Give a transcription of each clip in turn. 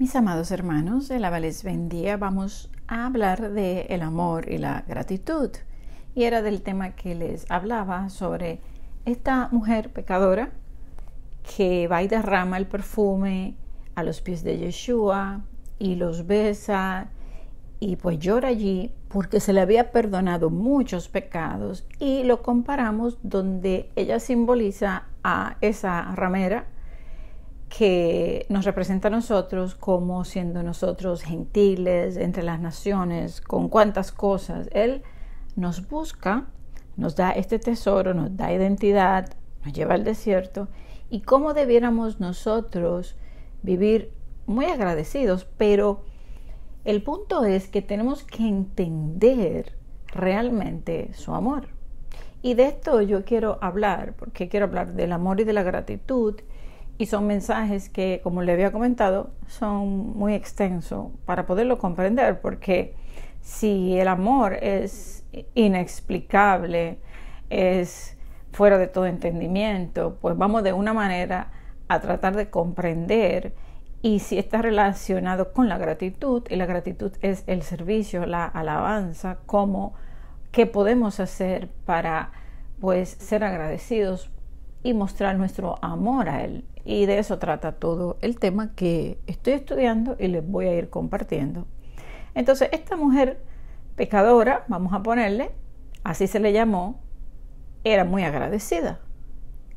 Mis amados hermanos, el la les vendía Vamos a hablar de el amor y la gratitud. Y era del tema que les hablaba sobre esta mujer pecadora que va y derrama el perfume a los pies de Yeshua y los besa y pues llora allí porque se le había perdonado muchos pecados y lo comparamos donde ella simboliza a esa ramera que nos representa a nosotros como siendo nosotros gentiles entre las naciones, con cuántas cosas. Él nos busca, nos da este tesoro, nos da identidad, nos lleva al desierto y cómo debiéramos nosotros vivir muy agradecidos, pero el punto es que tenemos que entender realmente su amor. Y de esto yo quiero hablar, porque quiero hablar del amor y de la gratitud y son mensajes que, como le había comentado, son muy extensos para poderlo comprender, porque si el amor es inexplicable, es fuera de todo entendimiento, pues vamos de una manera a tratar de comprender y si está relacionado con la gratitud, y la gratitud es el servicio, la alabanza, como qué podemos hacer para pues ser agradecidos y mostrar nuestro amor a Él. Y de eso trata todo el tema que estoy estudiando y les voy a ir compartiendo. Entonces, esta mujer pecadora, vamos a ponerle, así se le llamó, era muy agradecida.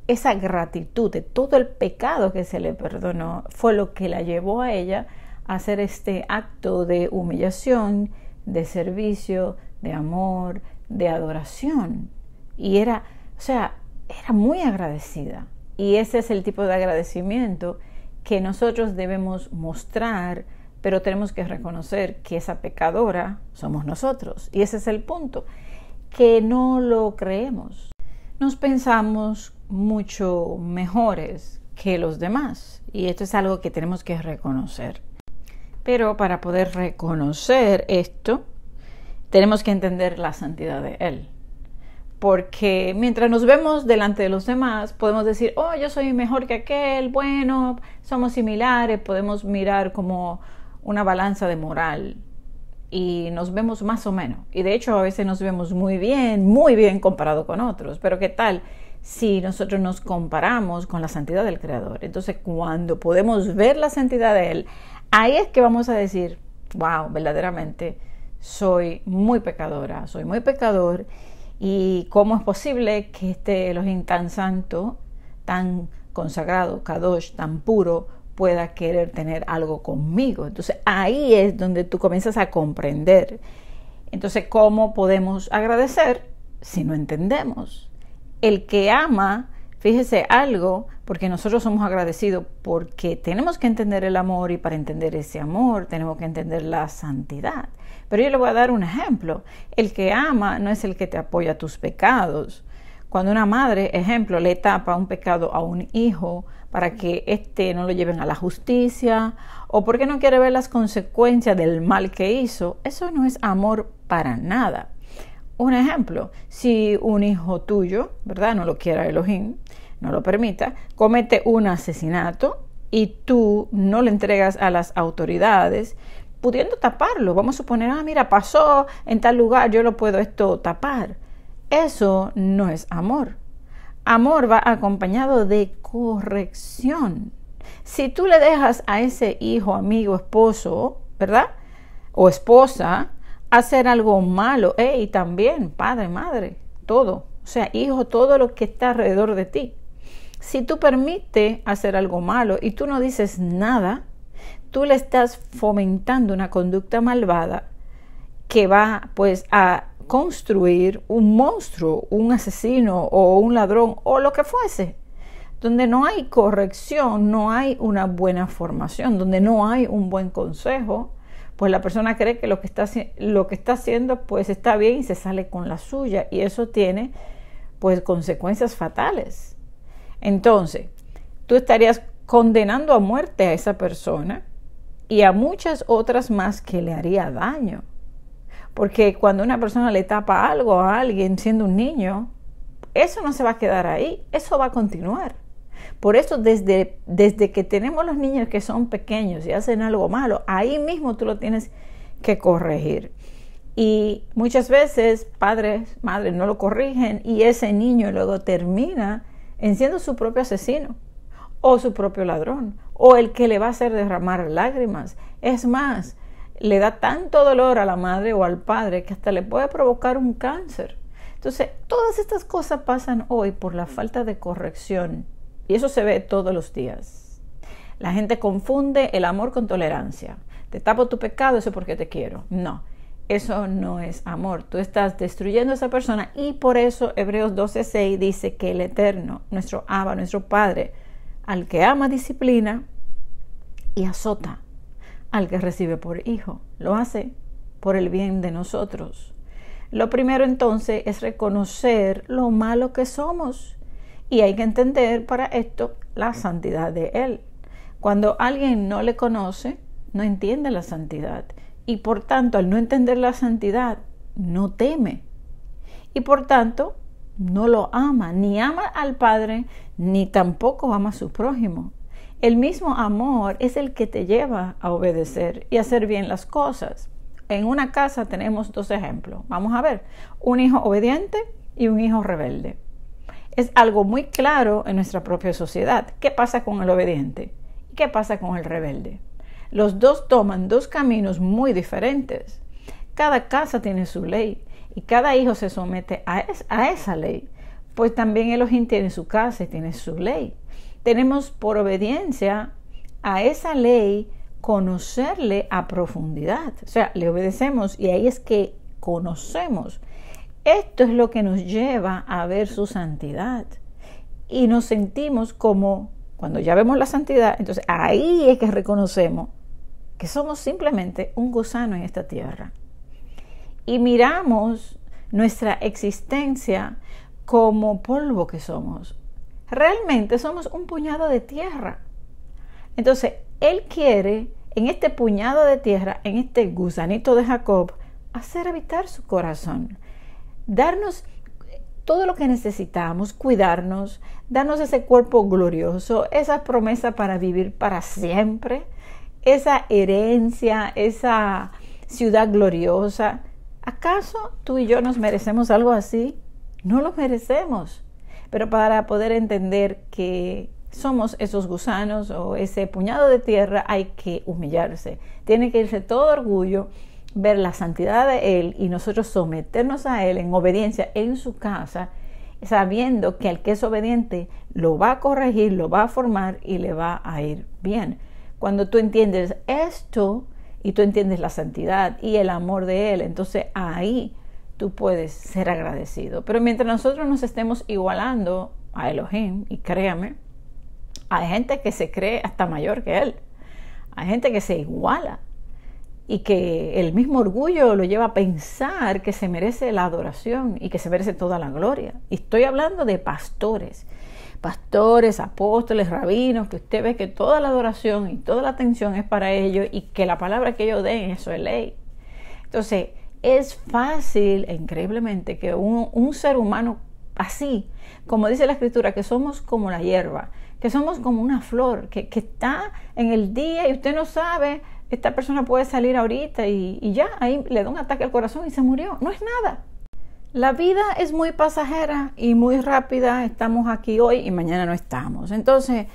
Esa gratitud de todo el pecado que se le perdonó fue lo que la llevó a ella a hacer este acto de humillación, de servicio, de amor, de adoración. Y era, o sea, era muy agradecida. Y ese es el tipo de agradecimiento que nosotros debemos mostrar, pero tenemos que reconocer que esa pecadora somos nosotros. Y ese es el punto, que no lo creemos. Nos pensamos mucho mejores que los demás. Y esto es algo que tenemos que reconocer. Pero para poder reconocer esto, tenemos que entender la santidad de Él porque mientras nos vemos delante de los demás, podemos decir, oh, yo soy mejor que aquel, bueno, somos similares, podemos mirar como una balanza de moral y nos vemos más o menos. Y de hecho a veces nos vemos muy bien, muy bien comparado con otros, pero ¿qué tal? si nosotros nos comparamos con la santidad del Creador. Entonces, cuando podemos ver la santidad de Él, ahí es que vamos a decir, wow, verdaderamente soy muy pecadora, soy muy pecador y cómo es posible que este Elohim tan santo, tan consagrado, Kadosh, tan puro, pueda querer tener algo conmigo. Entonces ahí es donde tú comienzas a comprender. Entonces, ¿cómo podemos agradecer si no entendemos? El que ama Fíjese algo, porque nosotros somos agradecidos, porque tenemos que entender el amor y para entender ese amor tenemos que entender la santidad. Pero yo le voy a dar un ejemplo. El que ama no es el que te apoya tus pecados. Cuando una madre, ejemplo, le tapa un pecado a un hijo para que éste no lo lleven a la justicia o porque no quiere ver las consecuencias del mal que hizo, eso no es amor para nada. Un ejemplo, si un hijo tuyo, ¿verdad? No lo quiera Elohim, no lo permita, comete un asesinato y tú no le entregas a las autoridades, pudiendo taparlo. Vamos a suponer, ah, mira, pasó en tal lugar, yo lo puedo esto tapar. Eso no es amor. Amor va acompañado de corrección. Si tú le dejas a ese hijo, amigo, esposo, ¿verdad? O esposa, hacer algo malo. Y también, padre, madre, todo. O sea, hijo, todo lo que está alrededor de ti. Si tú permites hacer algo malo y tú no dices nada, tú le estás fomentando una conducta malvada que va pues a construir un monstruo, un asesino o un ladrón o lo que fuese, donde no hay corrección, no hay una buena formación, donde no hay un buen consejo, pues la persona cree que lo que está, haciendo pues está bien y se sale con la suya y eso tiene pues consecuencias fatales. Entonces, tú estarías condenando a muerte a esa persona y a muchas otras más que le haría daño. Porque cuando una persona le tapa algo a alguien siendo un niño, eso no se va a quedar ahí, eso va a continuar. Por eso desde, desde que tenemos los niños que son pequeños y hacen algo malo, ahí mismo tú lo tienes que corregir. Y muchas veces padres, madres no lo corrigen y ese niño luego termina en siendo su propio asesino o su propio ladrón o el que le va a hacer derramar lágrimas. Es más, le da tanto dolor a la madre o al padre que hasta le puede provocar un cáncer. Entonces, todas estas cosas pasan hoy por la falta de corrección y eso se ve todos los días. La gente confunde el amor con tolerancia. Te tapo tu pecado, eso porque te quiero. No, eso no es amor. Tú estás destruyendo a esa persona y por eso Hebreos 12:6 dice que el Eterno, nuestro Abba, nuestro Padre, al que ama disciplina y azota, al que recibe por hijo, lo hace por el bien de nosotros. Lo primero entonces es reconocer lo malo que somos y hay que entender para esto la santidad de Él. Cuando alguien no le conoce, no entiende la santidad. Y por tanto, al no entender la santidad, no teme. Y por tanto, no lo ama, ni ama al Padre, ni tampoco ama a su prójimo. El mismo amor es el que te lleva a obedecer y hacer bien las cosas. En una casa tenemos dos ejemplos. Vamos a ver, un hijo obediente y un hijo rebelde es algo muy claro en nuestra propia sociedad. ¿Qué pasa con el obediente? ¿Y qué pasa con el rebelde? Los dos toman dos caminos muy diferentes. Cada casa tiene su ley y cada hijo se somete a, esa ley. Pues también el Elohim tiene su casa y tiene su ley. Tenemos por obediencia a esa ley conocerle a profundidad. O sea, le obedecemos y ahí es que conocemos esto es lo que nos lleva a ver su santidad. Y nos sentimos como, cuando ya vemos la santidad, entonces ahí es que reconocemos que somos simplemente un gusano en esta tierra. Y miramos nuestra existencia como polvo que somos. Realmente somos un puñado de tierra. Entonces, Él quiere en este puñado de tierra, en este gusanito de Jacob, hacer habitar su corazón darnos eh, todo lo que necesitamos, cuidarnos, darnos ese cuerpo glorioso, esa promesa para vivir para siempre, esa herencia, esa ciudad gloriosa. ¿Acaso tú y yo nos merecemos algo así? No lo merecemos. Pero para poder entender que somos esos gusanos o ese puñado de tierra, hay que humillarse. Tiene que irse todo orgullo ver la santidad de Él y nosotros someternos a Él en obediencia en su casa, sabiendo que el que es obediente lo va a corregir, lo va a formar y le va a ir bien. Cuando tú entiendes esto y tú entiendes la santidad y el amor de Él, entonces ahí tú puedes ser agradecido. Pero mientras nosotros nos estemos igualando a Elohim, y créame, hay gente que se cree hasta mayor que Él, hay gente que se iguala y que el mismo orgullo lo lleva a pensar que se merece la adoración y que se merece toda la gloria. Y estoy hablando de pastores, pastores, apóstoles, rabinos, que usted ve que toda la adoración y toda la atención es para ellos y que la palabra que ellos den, eso es ley. Entonces, es fácil, increíblemente, que un, ser humano así, como dice la escritura, que somos como la hierba, que somos como una flor, que, que está en el día y usted no sabe esta persona puede salir ahorita y, ya, ahí le da un ataque al corazón y se murió. No es nada. La vida es muy pasajera y muy rápida. Estamos aquí hoy y mañana no estamos. Entonces,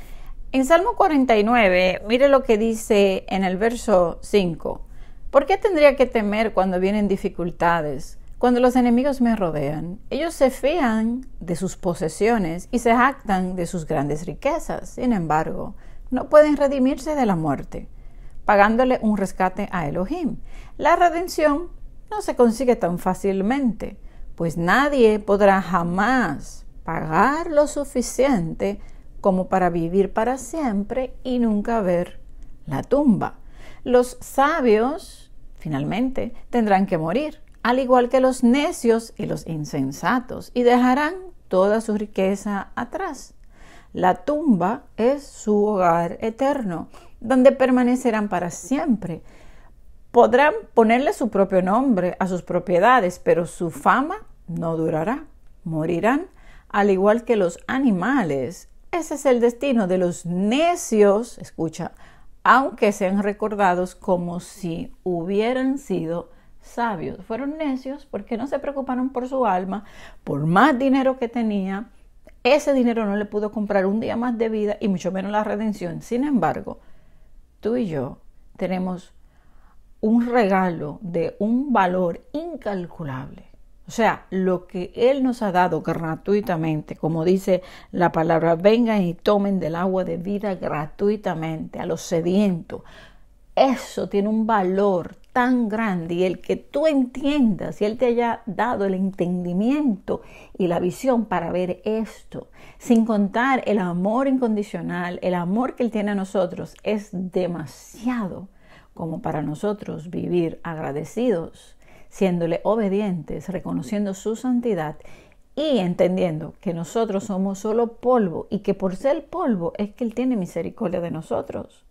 en Salmo 49, mire lo que dice en el verso 5. ¿Por qué tendría que temer cuando vienen dificultades? Cuando los enemigos me rodean, ellos se fían de sus posesiones y se jactan de sus grandes riquezas. Sin embargo, no pueden redimirse de la muerte pagándole un rescate a Elohim. La redención no se consigue tan fácilmente, pues nadie podrá jamás pagar lo suficiente como para vivir para siempre y nunca ver la tumba. Los sabios, finalmente, tendrán que morir, al igual que los necios y los insensatos, y dejarán toda su riqueza atrás. La tumba es su hogar eterno, donde permanecerán para siempre. Podrán ponerle su propio nombre a sus propiedades, pero su fama no durará. Morirán, al igual que los animales. Ese es el destino de los necios, escucha, aunque sean recordados como si hubieran sido sabios. Fueron necios porque no se preocuparon por su alma, por más dinero que tenía, ese dinero no le pudo comprar un día más de vida y mucho menos la redención. Sin embargo, tú y yo tenemos un regalo de un valor incalculable. O sea, lo que Él nos ha dado gratuitamente, como dice la palabra, vengan y tomen del agua de vida gratuitamente a los sedientos, eso tiene un valor tan grande y el que tú entiendas y Él te haya dado el entendimiento y la visión para ver esto, sin contar el amor incondicional, el amor que Él tiene a nosotros, es demasiado como para nosotros vivir agradecidos, siéndole obedientes, reconociendo su santidad y entendiendo que nosotros somos solo polvo y que por ser polvo es que Él tiene misericordia de nosotros.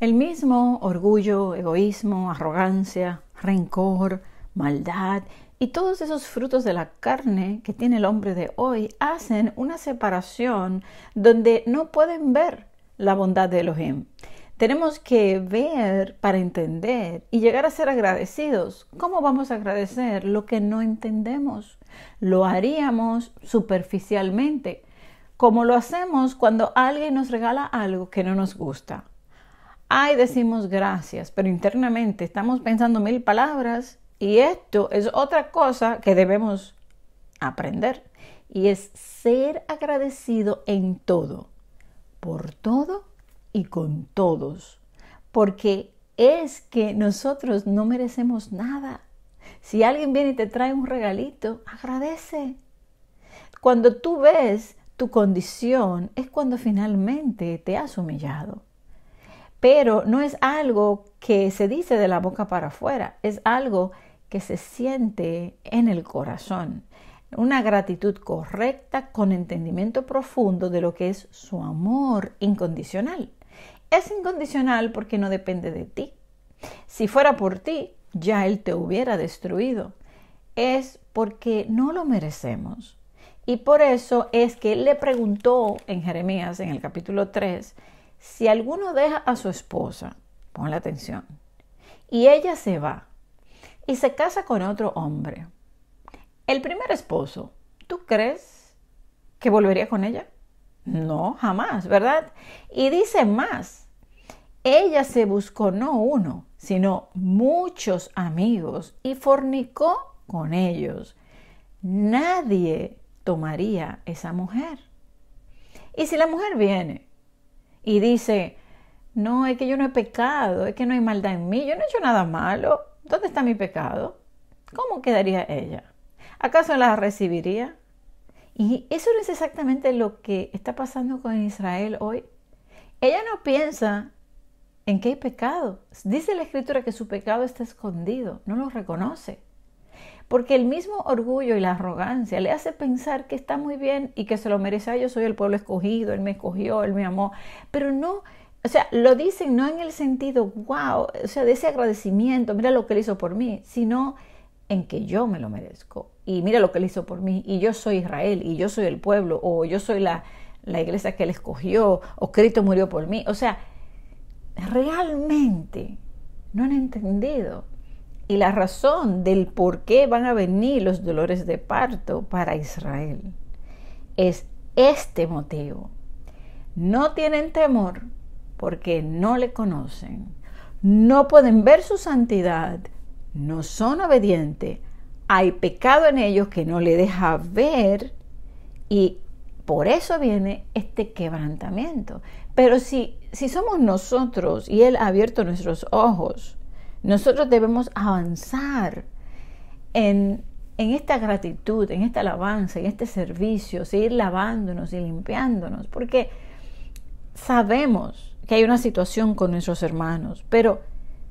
El mismo orgullo, egoísmo, arrogancia, rencor, maldad y todos esos frutos de la carne que tiene el hombre de hoy hacen una separación donde no pueden ver la bondad de Elohim. Tenemos que ver para entender y llegar a ser agradecidos. ¿Cómo vamos a agradecer lo que no entendemos? Lo haríamos superficialmente, como lo hacemos cuando alguien nos regala algo que no nos gusta ay, decimos gracias, pero internamente estamos pensando mil palabras y esto es otra cosa que debemos aprender y es ser agradecido en todo, por todo y con todos, porque es que nosotros no merecemos nada. Si alguien viene y te trae un regalito, agradece. Cuando tú ves tu condición es cuando finalmente te has humillado pero no es algo que se dice de la boca para afuera, es algo que se siente en el corazón. Una gratitud correcta con entendimiento profundo de lo que es su amor incondicional. Es incondicional porque no depende de ti. Si fuera por ti, ya Él te hubiera destruido. Es porque no lo merecemos. Y por eso es que Él le preguntó en Jeremías, en el capítulo 3, si alguno deja a su esposa, la atención, y ella se va y se casa con otro hombre, el primer esposo, ¿tú crees que volvería con ella? No, jamás, ¿verdad? Y dice más, ella se buscó no uno, sino muchos amigos y fornicó con ellos. Nadie tomaría esa mujer. Y si la mujer viene y dice, no, es que yo no he pecado, es que no hay maldad en mí, yo no he hecho nada malo, ¿dónde está mi pecado? ¿Cómo quedaría ella? ¿Acaso la recibiría? Y eso no es exactamente lo que está pasando con Israel hoy. Ella no piensa en que hay pecado. Dice la escritura que su pecado está escondido, no lo reconoce porque el mismo orgullo y la arrogancia le hace pensar que está muy bien y que se lo merece, yo soy el pueblo escogido, él me escogió, él me amó, pero no, o sea, lo dicen no en el sentido, wow, o sea, de ese agradecimiento, mira lo que él hizo por mí, sino en que yo me lo merezco y mira lo que él hizo por mí y yo soy Israel y yo soy el pueblo o yo soy la, la iglesia que él escogió o Cristo murió por mí, o sea, realmente no han entendido y la razón del por qué van a venir los dolores de parto para Israel. Es este motivo. No tienen temor porque no le conocen. No pueden ver su santidad. No son obedientes. Hay pecado en ellos que no le deja ver y por eso viene este quebrantamiento. Pero si, si somos nosotros y Él ha abierto nuestros ojos, nosotros debemos avanzar en, esta gratitud, en esta alabanza, en este servicio, seguir lavándonos y limpiándonos, porque sabemos que hay una situación con nuestros hermanos, pero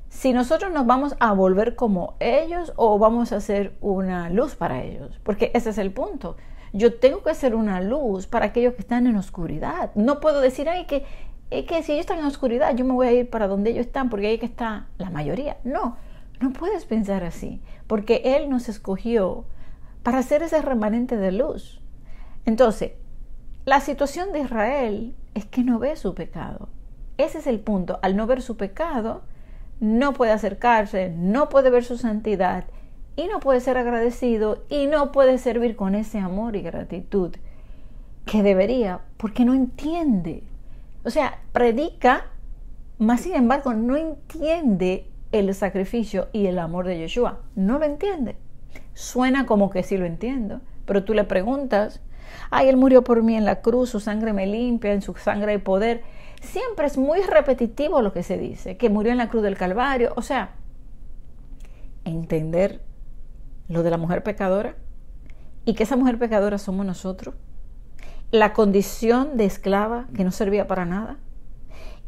si nosotros nos vamos a volver como ellos o vamos a ser una luz para ellos, porque ese es el punto. Yo tengo que ser una luz para aquellos que están en oscuridad. No puedo decir, ay, que es que si ellos están en la oscuridad, yo me voy a ir para donde ellos están, porque ahí que está la mayoría. No, no puedes pensar así, porque Él nos escogió para ser ese remanente de luz. Entonces, la situación de Israel es que no ve su pecado. Ese es el punto. Al no ver su pecado, no puede acercarse, no puede ver su santidad y no puede ser agradecido y no puede servir con ese amor y gratitud que debería porque no entiende o sea, predica, mas sin embargo no entiende el sacrificio y el amor de Yeshua. No lo entiende. Suena como que sí lo entiendo, pero tú le preguntas, ay, él murió por mí en la cruz, su sangre me limpia, en su sangre hay poder. Siempre es muy repetitivo lo que se dice, que murió en la cruz del Calvario. O sea, entender lo de la mujer pecadora y que esa mujer pecadora somos nosotros la condición de esclava que no servía para nada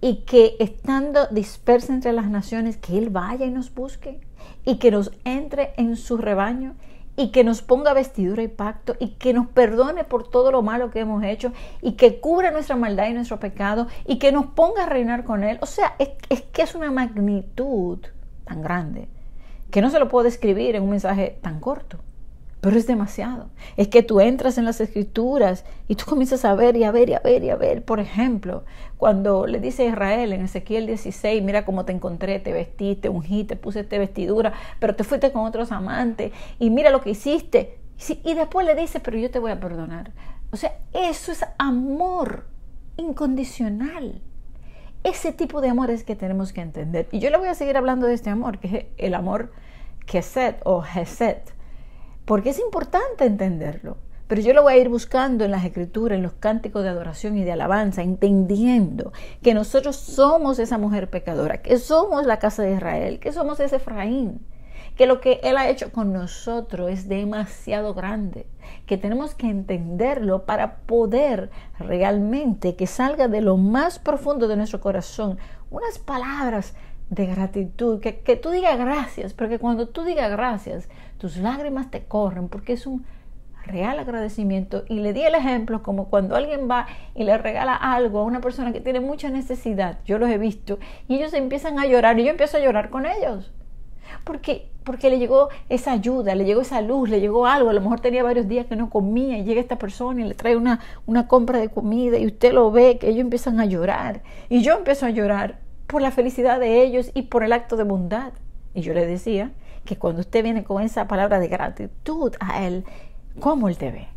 y que estando dispersa entre las naciones, que Él vaya y nos busque y que nos entre en su rebaño y que nos ponga vestidura y pacto y que nos perdone por todo lo malo que hemos hecho y que cubra nuestra maldad y nuestro pecado y que nos ponga a reinar con Él. O sea, es, es que es una magnitud tan grande que no se lo puedo describir en un mensaje tan corto. Pero es demasiado. Es que tú entras en las escrituras y tú comienzas a ver y a ver y a ver y a ver. Por ejemplo, cuando le dice a Israel en Ezequiel 16, mira cómo te encontré, te vestí, te ungí, te puse esta vestidura, pero te fuiste con otros amantes y mira lo que hiciste. Y después le dice, pero yo te voy a perdonar. O sea, eso es amor incondicional. Ese tipo de amor es que tenemos que entender. Y yo le voy a seguir hablando de este amor, que es el amor Keset o Geset porque es importante entenderlo. Pero yo lo voy a ir buscando en las escrituras, en los cánticos de adoración y de alabanza, entendiendo que nosotros somos esa mujer pecadora, que somos la casa de Israel, que somos ese Efraín, que lo que Él ha hecho con nosotros es demasiado grande, que tenemos que entenderlo para poder realmente que salga de lo más profundo de nuestro corazón unas palabras de gratitud, que, que tú digas gracias, porque cuando tú digas gracias, tus lágrimas te corren porque es un real agradecimiento y le di el ejemplo como cuando alguien va y le regala algo a una persona que tiene mucha necesidad, yo los he visto, y ellos empiezan a llorar y yo empiezo a llorar con ellos. Porque, porque le llegó esa ayuda, le llegó esa luz, le llegó algo, a lo mejor tenía varios días que no comía y llega esta persona y le trae una, una compra de comida y usted lo ve que ellos empiezan a llorar y yo empiezo a llorar por la felicidad de ellos y por el acto de bondad. Y yo le decía, que cuando usted viene con esa palabra de gratitud a Él, ¿cómo Él te ve?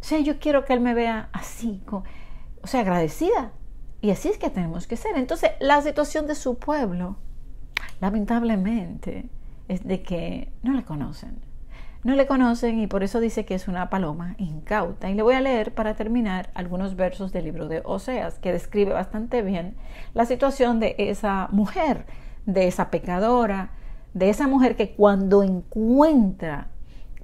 O sea, yo quiero que Él me vea así, o sea, agradecida. Y así es que tenemos que ser. Entonces, la situación de su pueblo, lamentablemente, es de que no le conocen. No le conocen y por eso dice que es una paloma incauta. Y le voy a leer para terminar algunos versos del libro de Oseas, que describe bastante bien la situación de esa mujer, de esa pecadora, de esa mujer que cuando encuentra,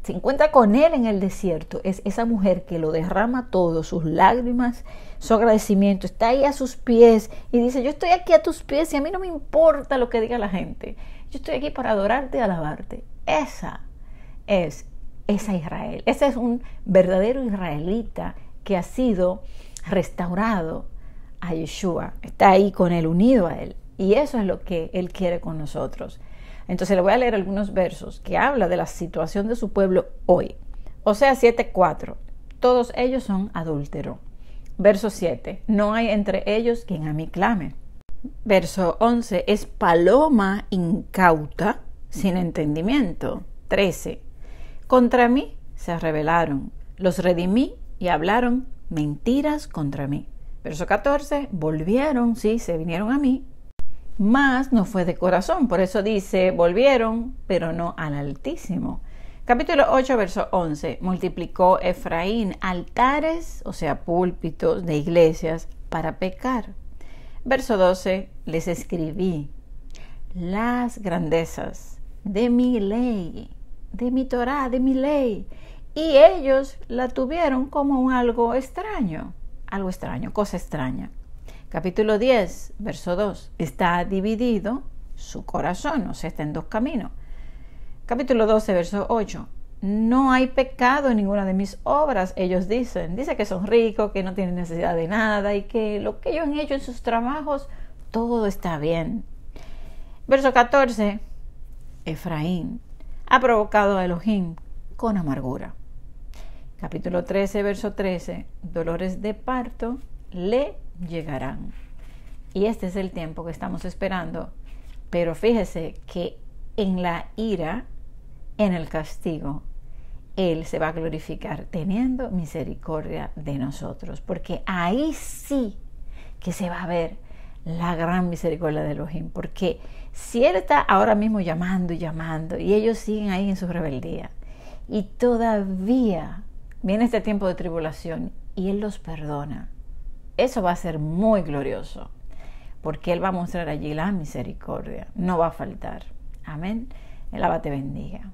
se encuentra con él en el desierto, es esa mujer que lo derrama todo, sus lágrimas, su agradecimiento, está ahí a sus pies y dice, yo estoy aquí a tus pies y a mí no me importa lo que diga la gente, yo estoy aquí para adorarte y alabarte. Esa es esa Israel, ese es un verdadero israelita que ha sido restaurado a Yeshua, está ahí con él, unido a él. Y eso es lo que Él quiere con nosotros. Entonces le voy a leer algunos versos que habla de la situación de su pueblo hoy. O sea, 7:4. Todos ellos son adúltero. Verso 7. No hay entre ellos quien a mí clame. Verso 11. Es paloma incauta sin entendimiento. 13. Contra mí se rebelaron. Los redimí y hablaron mentiras contra mí. Verso 14. Volvieron, sí, se vinieron a mí mas no fue de corazón, por eso dice, volvieron, pero no al Altísimo. Capítulo 8, verso 11. Multiplicó Efraín altares, o sea, púlpitos de iglesias, para pecar. Verso 12. Les escribí las grandezas de mi ley, de mi Torah, de mi ley. Y ellos la tuvieron como algo extraño, algo extraño, cosa extraña capítulo 10, verso 2, está dividido su corazón, o sea, está en dos caminos. Capítulo 12, verso 8, no hay pecado en ninguna de mis obras, ellos dicen. Dice que son ricos, que no tienen necesidad de nada y que lo que ellos han hecho en sus trabajos, todo está bien. Verso 14. Efraín ha provocado a Elohim con amargura. Capítulo 13, verso 13. Dolores de parto le llegarán. Y este es el tiempo que estamos esperando. Pero fíjese que en la ira, en el castigo, Él se va a glorificar teniendo misericordia de nosotros. Porque ahí sí que se va a ver la gran misericordia de Elohim. Porque cierta ahora mismo llamando y llamando y ellos siguen ahí en su rebeldía y todavía viene este tiempo de tribulación y Él los perdona eso va a ser muy glorioso, porque Él va a mostrar allí la misericordia, no va a faltar. Amén. El Abba te bendiga.